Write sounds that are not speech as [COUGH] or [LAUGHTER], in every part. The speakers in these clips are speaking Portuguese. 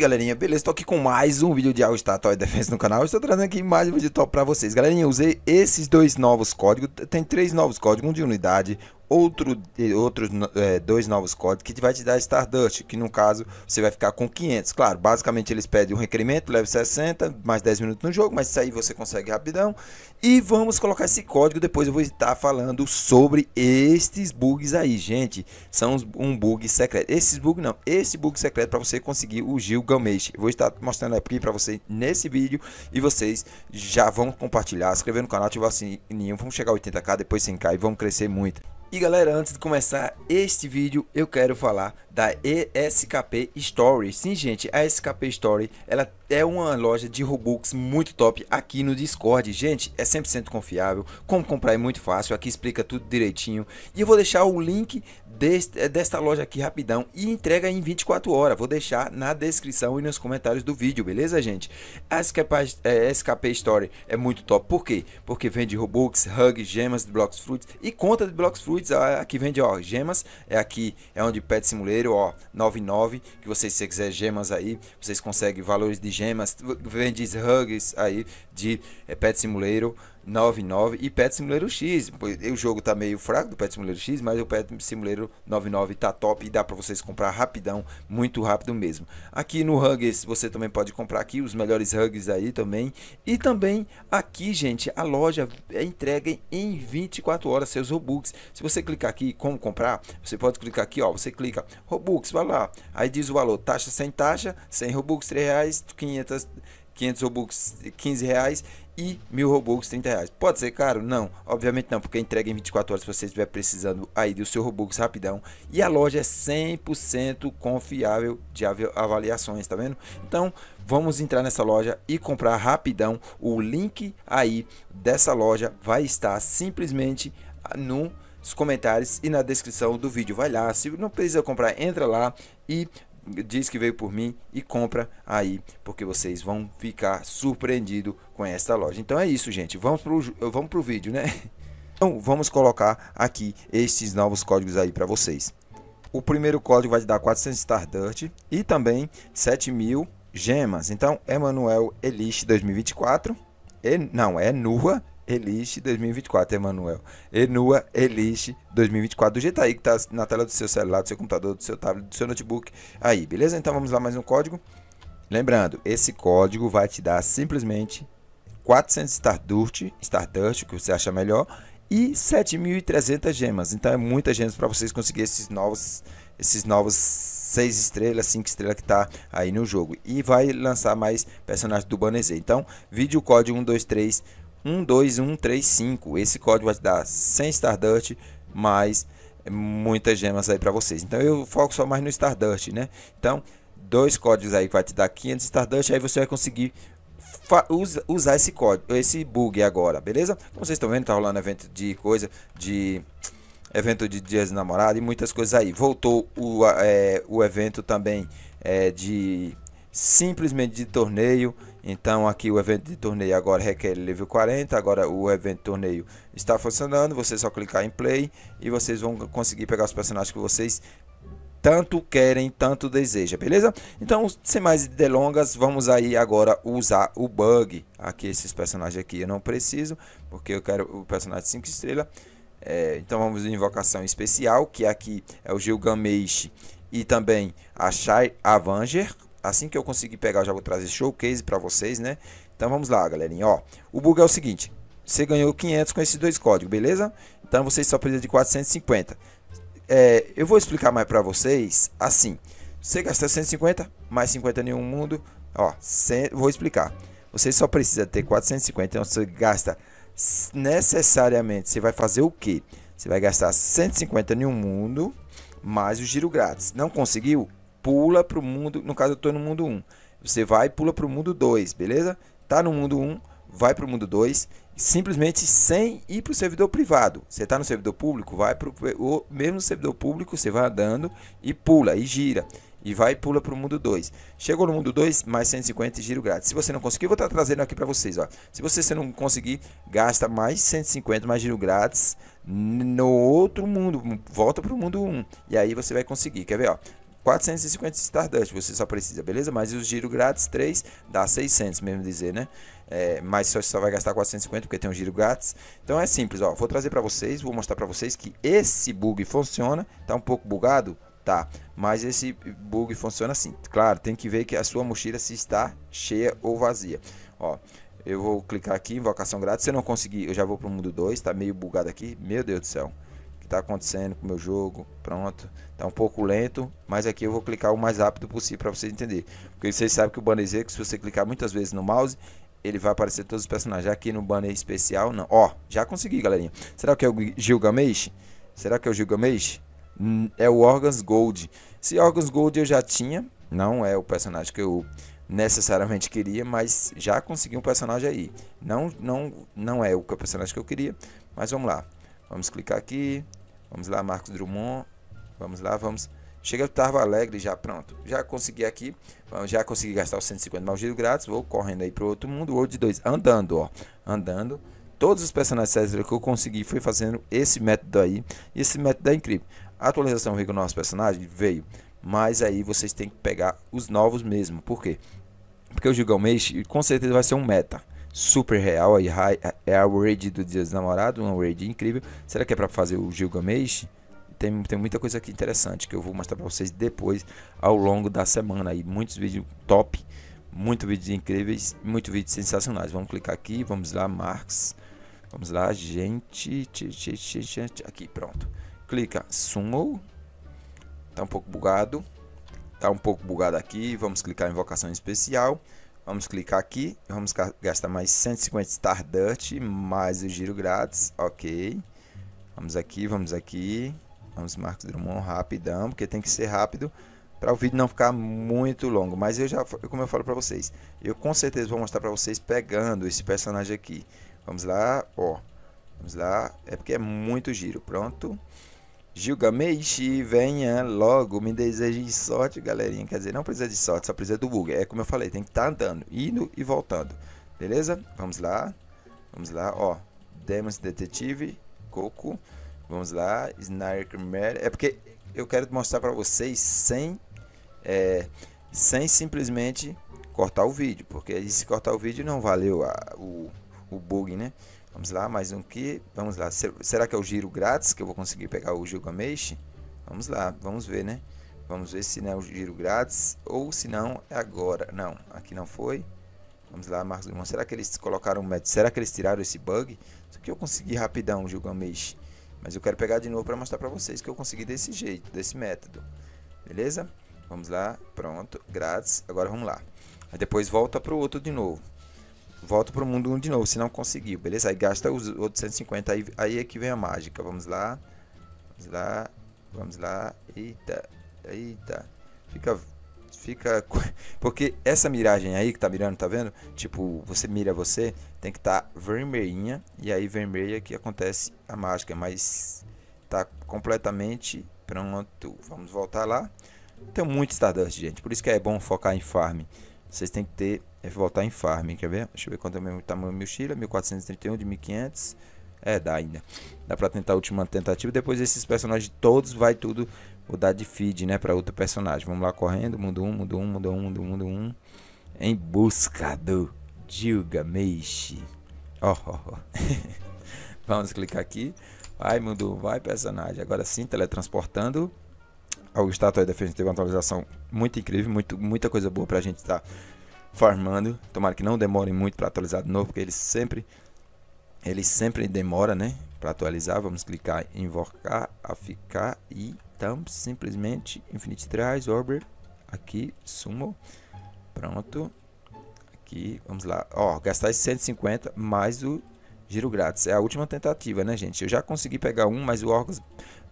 aí galerinha, beleza? Estou aqui com mais um vídeo de All Star Toy Defense no canal Estou trazendo aqui mais um vídeo top para vocês Galerinha, usei esses dois novos códigos Tem três novos códigos, um de unidade, outro, outros é, dois novos códigos que vai te dar Stardust, que no caso você vai ficar com 500. Claro, basicamente eles pedem um requerimento, leva 60, mais 10 minutos no jogo, mas isso aí você consegue rapidão. E vamos colocar esse código, depois eu vou estar falando sobre estes bugs aí, gente. São um bug secreto. Esses bugs não, esse bug secreto para você conseguir o Gil Gamesh. Vou estar mostrando aqui para você nesse vídeo e vocês já vão compartilhar, se inscrever no canal, ativar o sininho, vamos chegar a 80k, depois 100k e vamos crescer muito. E galera, antes de começar este vídeo, eu quero falar da ESKP Story. Sim, gente, a ESKP Story, ela é uma loja de Robux muito top aqui no Discord. Gente, é 100% confiável, como comprar é muito fácil, aqui explica tudo direitinho. E eu vou deixar o link deste, eh, desta loja aqui rapidão e entrega em 24 horas. Vou deixar na descrição e nos comentários do vídeo, beleza, gente? A SKP, é, SKP Story é muito top, por quê? Porque vende Robux, Hug, gemas de Blocks Fruits e conta de Blocks Fruits. Ah, aqui vende, ó, gemas, é aqui, é onde pede simuleiro, ó, 99, que vocês, se quiser gemas aí, vocês conseguem valores de gemas gemas, vendes hugs aí de é, Pet Simulator. 99 e Pet Simulator X. O jogo tá meio fraco do Pet Simulator X, mas o Pet Simulator 99 tá top e dá para vocês comprar rapidão, muito rápido mesmo. Aqui no Hugs você também pode comprar aqui os melhores Hugs aí também. E também aqui, gente, a loja é entrega em 24 horas seus Robux. Se você clicar aqui como comprar, você pode clicar aqui, ó, você clica Robux, vai lá. Aí diz o valor, taxa sem taxa, 100 Robux, 3 reais, 500 500 Robux, 15 reais e 1000 Robux, 30 reais. Pode ser caro? Não, obviamente não, porque entrega é em 24 horas se você estiver precisando aí do seu Robux rapidão. E a loja é 100% confiável de avaliações, tá vendo? Então, vamos entrar nessa loja e comprar rapidão. O link aí dessa loja vai estar simplesmente no nos comentários e na descrição do vídeo. Vai lá, se não precisa comprar, entra lá e diz que veio por mim e compra aí, porque vocês vão ficar surpreendidos com esta loja. Então é isso, gente. Vamos pro, vamos pro vídeo, né? [LAUGHS] Então vamos colocar aqui estes novos códigos aí para vocês. O primeiro código vai te dar 400 Stardust e também 7000 gemas. Então, Emanuel Elite 2024. E, não, é Nua Elite 2024, Emanuel. Enua Elite 2024, do jeito aí que tá na tela do seu celular, do seu computador, do seu tablet, do seu notebook. Aí, beleza? Então vamos lá mais um código. Lembrando, esse código vai te dar simplesmente 400 Stardust, Stardust, o que você acha melhor, e 7.300 gemas. Então é muita gemas para vocês conseguir esses novos esses novos 6 estrelas, 5 estrelas que tá aí no jogo. E vai lançar mais personagens do Banner Z. Então, vídeo código 123 12135. Esse código vai te dar 100 Stardust, mais muitas gemas aí para vocês. Então eu foco só mais no Stardust, né? Então, dois códigos aí que vai te dar 500 Stardust, aí você vai conseguir usa, usar esse código, esse bug agora, beleza? Como vocês estão vendo, tá rolando evento de coisa de evento de dias de namorado e muitas coisas aí. Voltou o, é, o evento também é, de simplesmente de torneio. Então aqui o evento de torneio agora requer level 40, agora o evento de torneio está funcionando, você só clicar em play e vocês vão conseguir pegar os personagens que vocês tanto querem, tanto desejam, beleza? Então, sem mais delongas, vamos aí agora usar o bug. Aqui esses personagens aqui eu não preciso, porque eu quero o personagem 5 estrelas. É, então vamos em invocação especial, que aqui é o Gilgamesh e também a Shai Avenger, assim que eu conseguir pegar, eu já vou trazer showcase para vocês, né? Então vamos lá, galerinha, ó. O bug é o seguinte, você ganhou 500 com esses dois códigos, beleza? Então vocês só precisam de 450. É, eu vou explicar mais para vocês assim. Você gastou 150, mais 50 nenhum mundo, ó, vou explicar. Você só precisa ter 450, então você gasta necessariamente, você vai fazer o quê? Você vai gastar 150 em um mundo, mais o giro grátis. Não conseguiu? pula para o mundo. No caso, eu estou no mundo 1. Você vai e pula para o mundo 2, beleza? Tá no mundo 1, vai para o mundo 2, simplesmente sem ir para o servidor privado. Você está no servidor público, vai para o mesmo servidor público, você vai andando e pula e gira. E vai e pula para o mundo 2. Chegou no mundo 2, mais 150 giro grátis. Se você não conseguir, vou estar tá trazendo aqui para vocês. Ó. Se você se não conseguir, gasta mais 150 mais giro grátis no outro mundo. Volta para o mundo 1. Um, e aí você vai conseguir. Quer ver? Ó? 450 Stardust, você só precisa, beleza? Mas os giro grátis 3 dá 600, mesmo dizer, né? É, mas só, só vai gastar 450 porque tem um giro grátis. Então é simples, ó. Vou trazer para vocês, vou mostrar para vocês que esse bug funciona. Tá um pouco bugado? Tá. Mas esse bug funciona assim. Claro, tem que ver que a sua mochila se está cheia ou vazia. Ó, eu vou clicar aqui, invocação grátis. Se eu não conseguir, eu já vou pro mundo 2. Tá meio bugado aqui. Meu Deus do céu está acontecendo com o meu jogo. Pronto, está um pouco lento, mas aqui eu vou clicar o mais rápido possível para vocês entenderem. Porque vocês sabem que o banner que se você clicar muitas vezes no mouse, ele vai aparecer todos os personagens. Aqui no banner especial, não. Ó, já consegui, galerinha. Será que é o Gilgamesh? Será que é o Gilgamesh? É o Organs Gold. Se Organs Gold eu já tinha, não é o personagem que eu necessariamente queria, mas já consegui um personagem aí. Não, não, não é o personagem que eu queria, mas vamos lá. Vamos clicar aqui, Vamos lá, Marcos Drummond. Vamos lá, vamos. Chega, eu estava alegre já, pronto. Já consegui aqui, já consegui gastar os 150 malditos grátis. Vou correndo aí para outro mundo, ou de dois, andando, ó, andando. Todos os personagens extras que eu consegui foi fazendo esse método aí. E esse método é incrível. A atualização veio com o nosso personagem? Veio. Mas aí vocês têm que pegar os novos mesmo. Por quê? Porque o Gilgamesh com certeza vai ser um meta super real, é a raid do Dia dos Namorados, uma raid incrível. Será que é para fazer o Gilgamesh? Tem, tem muita coisa aqui interessante que eu vou mostrar para vocês depois, ao longo da semana. Aí, muitos vídeos top, muitos vídeos incríveis, muitos vídeos sensacionais. Vamos clicar aqui, vamos lá, Marx. Vamos lá, gente. Aqui, pronto. Clica, sumou. Tá um pouco bugado. Tá um pouco bugado aqui. Vamos clicar em invocação especial. Vamos clicar aqui, vamos gastar mais 150 Stardust, mais o giro grátis, ok. Vamos aqui, vamos aqui, vamos Marcos Drummond rapidão, porque tem que ser rápido para o vídeo não ficar muito longo. Mas eu já, como eu falo para vocês, eu com certeza vou mostrar para vocês pegando esse personagem aqui. Vamos lá, ó, vamos lá, é porque é muito giro, pronto. Pronto. Gilgamesh, venha logo, me deseje sorte, galerinha. Quer dizer, não precisa de sorte, só precisa do bug. É como eu falei, tem que estar tá andando, indo e voltando. Beleza? Vamos lá. Vamos lá, ó. Demons Detetive, Coco. Vamos lá, Snark Mer É porque eu quero mostrar pra vocês sem... É, sem simplesmente cortar o vídeo. Porque se cortar o vídeo não valeu a, o, o bug, né? Vamos lá, mais um aqui. Vamos lá. Será que é o giro grátis que eu vou conseguir pegar o Gilgamesh? Vamos lá, vamos ver, né? Vamos ver se não é o giro grátis ou se não é agora. Não, aqui não foi. Vamos lá, Marcos Drummond. Será que eles colocaram o método? Será que eles tiraram esse bug? Só que eu consegui rapidão o Gilgamesh. Mas eu quero pegar de novo para mostrar para vocês que eu consegui desse jeito, desse método. Beleza? Vamos lá, pronto, grátis. Agora vamos lá. Aí depois volta para o outro de novo volta pro mundo 1 de novo, se não conseguiu, beleza? Aí gasta os outros 150, aí, aí é que vem a mágica. Vamos lá, vamos lá, vamos lá, eita, eita. Fica, fica, [LAUGHS] porque essa miragem aí que tá mirando, tá vendo? Tipo, você mira você, tem que estar tá vermelhinha, e aí vermelha que acontece a mágica, mas tá completamente pronto. Vamos voltar lá. Tem muito Stardust, gente, por isso que é bom focar em farm. Vocês tem que ter Deve voltar em farm, quer ver? Deixa eu ver quanto é o tamanho do mochila. 1431 de 1500. É, dá ainda. Dá pra tentar a última tentativa. Depois esses personagens todos vai tudo mudar de feed, né? Pra outro personagem. Vamos lá correndo. Mundo 1, mundo 1, mundo 1, mundo 1, mundo 1. Em busca do Gilgamesh. Ó, oh, oh, oh. Vamos clicar aqui. Vai, mundo, vai, personagem. Agora sim, teletransportando. O Statua Defense teve uma atualização muito incrível, muito, muita coisa boa pra gente estar tá farmando. Tomara que não demore muito para atualizar de novo, porque ele sempre ele sempre demora, né, para atualizar. Vamos clicar em invocar, a ficar e então simplesmente Infinity Trials Orber aqui sumo. Pronto. Aqui, vamos lá. Ó, gastar esses 150 mais o giro grátis. É a última tentativa, né, gente? Eu já consegui pegar um, mas o Orgos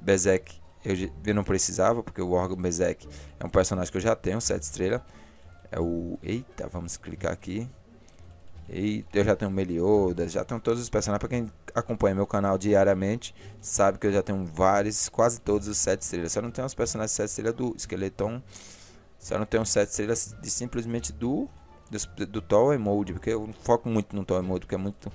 Bezek eu, não precisava, porque o Orgon Bezek é um personagem que eu já tenho, 7 estrelas. É o... Eita, vamos clicar aqui. Eita, eu já tenho Meliodas, já tenho todos os personagens. para quem acompanha meu canal diariamente, sabe que eu já tenho vários, quase todos os sete estrelas. Só não tenho os personagens sete estrelas do Skeleton. Só não tenho sete estrelas de simplesmente do, do, do Tower Mode. Porque eu foco muito no Tower Mode, porque é muito,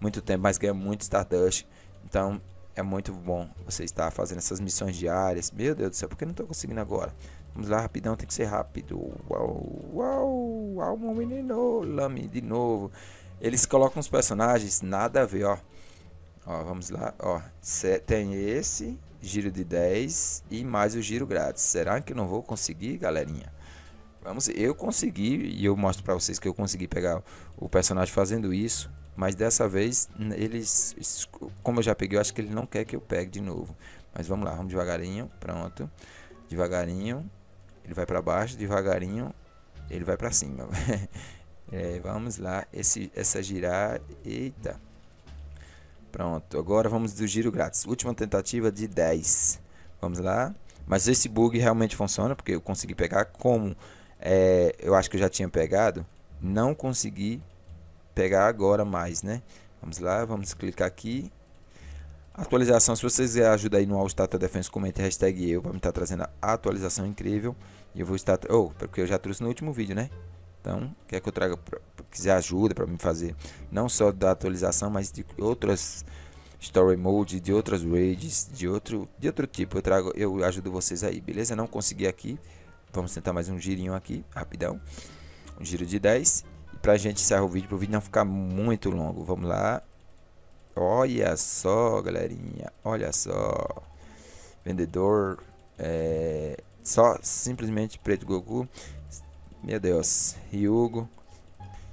muito tempo, mas ganha muito Stardust. Então é muito bom você estar fazendo essas missões diárias. Meu Deus do céu, porque não estou conseguindo agora? Vamos lá, rapidão, tem que ser rápido. Uau, uau, uau, menino. Lame de novo. Eles colocam os personagens, nada a ver, ó. Ó, vamos lá, ó. Tem esse, giro de 10 e mais o giro grátis. Será que eu não vou conseguir, galerinha? Vamos, eu consegui e eu mostro para vocês que eu consegui pegar o personagem fazendo isso, mas dessa vez eles, como eu já peguei, eu acho que ele não quer que eu pegue de novo. Mas vamos lá, vamos devagarinho, pronto. Devagarinho, ele vai para baixo, devagarinho, ele vai para cima. [LAUGHS] é, vamos lá, esse, essa girar, eita. Pronto, agora vamos do giro grátis. Última tentativa de 10. Vamos lá. Mas esse bug realmente funciona, porque eu consegui pegar como é, eu acho que eu já tinha pegado. Não consegui pegar agora mais, né? Vamos lá, vamos clicar aqui. Atualização, se vocês quiserem ajudar aí no All Stata Defense, comente hashtag eu para me estar tá trazendo a atualização incrível. E eu vou estar. Oh, tá, porque eu já trouxe no último vídeo, né? Então, quer que eu traga. Pra, quiser ajuda para me fazer não só da atualização, mas de outras story mode, de outras raids, de outro, de outro tipo. Eu trago, eu ajudo vocês aí, beleza? Não consegui aqui. Vamos tentar mais um girinho aqui, rapidão. Um giro de 10. E pra gente encerrar o vídeo, para o vídeo não ficar muito longo. Vamos lá. Olha só, galerinha. Olha só. Vendedor. É, só simplesmente preto Goku. Meu Deus. Ryugo.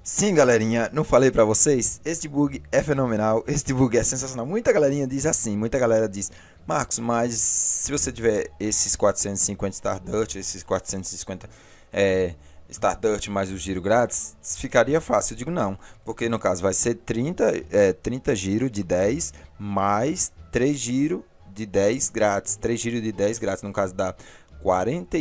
Sim, galerinha, não falei para vocês? Este bug é fenomenal, este bug é sensacional. Muita galerinha diz assim, muita galera diz, Marcos, mas se você tiver esses 450 Stardust, esses 450 é, Startup mais o giro grátis, ficaria fácil. Eu digo não, porque no caso vai ser 30, é, 30 giro de 10 mais 3 giro de 10 grátis. 3 giro de 10 grátis, no caso dá 40,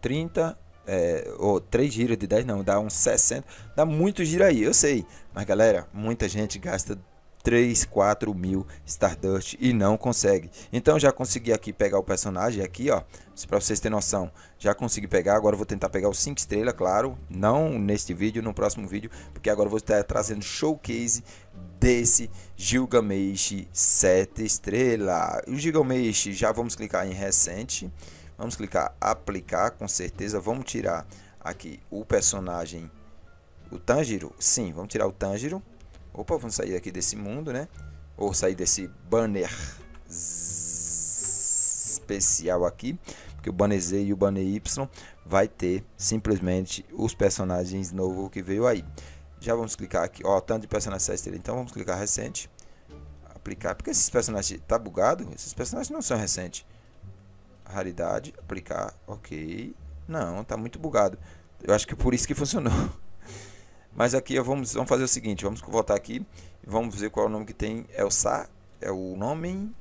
30 é, ou 3 giro de 10 não, dá uns 60, dá muito giro aí, eu sei. Mas galera, muita gente gasta 3, 4 mil Stardust e não consegue. Então já consegui aqui pegar o personagem aqui, ó. Pra vocês terem noção, já consegui pegar. Agora vou tentar pegar o 5 estrelas, claro. Não neste vídeo, no próximo vídeo. Porque agora vou estar trazendo showcase desse Gilgamesh 7 estrela. O Gilgamesh, já vamos clicar em recente. Vamos clicar aplicar, com certeza. Vamos tirar aqui o personagem, o Tanjiro. Sim, vamos tirar o Tanjiro. Opa, vamos sair aqui desse mundo, né? Ou sair desse banner especial aqui. Porque o banner Z e o banner Y vai ter simplesmente os personagens novos que veio aí. Já vamos clicar aqui, ó, tanto de personagens 7 Então vamos clicar recente. Aplicar, porque esses personagens tá bugado. Esses personagens não são recentes. Raridade, aplicar, ok. Não, tá muito bugado. Eu acho que é por isso que funcionou. [LAUGHS] Mas aqui vamos, vamos fazer o seguinte, vamos voltar aqui e vamos ver qual é o nome que tem. É o Sa, é o nome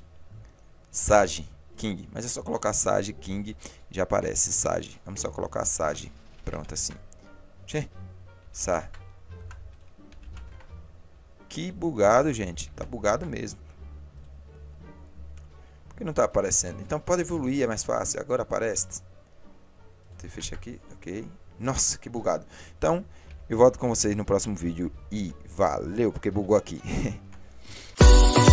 Sage King. Mas é só colocar Sage King, já aparece Sage. Vamos só colocar Sage. Pronto, assim. Che, Sa. Que bugado, gente. Tá bugado mesmo. Por que não tá aparecendo? Então pode evoluir, é mais fácil. Agora aparece. Você fecha aqui, ok. Nossa, que bugado. Então, eu volto com vocês no próximo vídeo e valeu, porque bugou aqui. [LAUGHS]